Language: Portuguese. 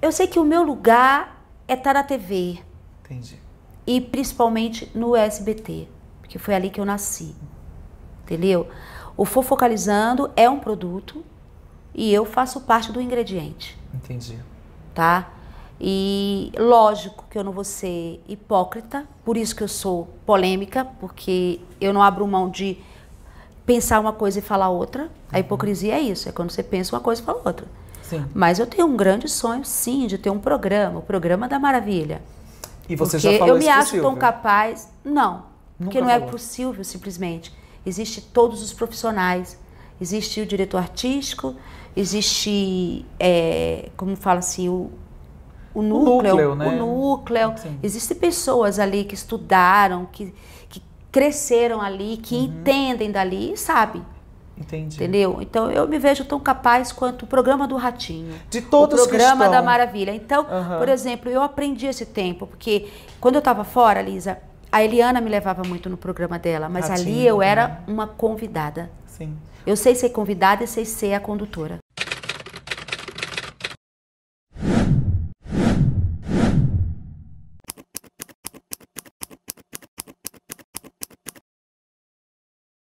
Eu sei que o meu lugar é estar na TV. Entendi. E principalmente no SBT, porque foi ali que eu nasci. Entendeu? O Fofocalizando é um produto e eu faço parte do ingrediente. Entendi. Tá? E lógico que eu não vou ser hipócrita, por isso que eu sou polêmica, porque eu não abro mão de pensar uma coisa e falar outra. A uhum. hipocrisia é isso, é quando você pensa uma coisa e fala outra. Sim. Mas eu tenho um grande sonho, sim, de ter um programa, o Programa da Maravilha. E você porque já falou eu me acho tão capaz. Não, Nunca porque não é falou. é possível simplesmente. Existe todos os profissionais, existe o diretor artístico, existe, é, como fala assim, o, o núcleo, o núcleo, né? o núcleo. Existem pessoas ali que estudaram, que, que cresceram ali, que uhum. entendem dali e sabem. Entendi. Entendeu? Então eu me vejo tão capaz quanto o programa do Ratinho. De todos os O programa que estão. da Maravilha. Então, uhum. por exemplo, eu aprendi esse tempo, porque quando eu estava fora, Lisa, a Eliana me levava muito no programa dela, mas Ratinho, ali eu era né? uma convidada. Sim. Eu sei ser convidada e sei ser a condutora.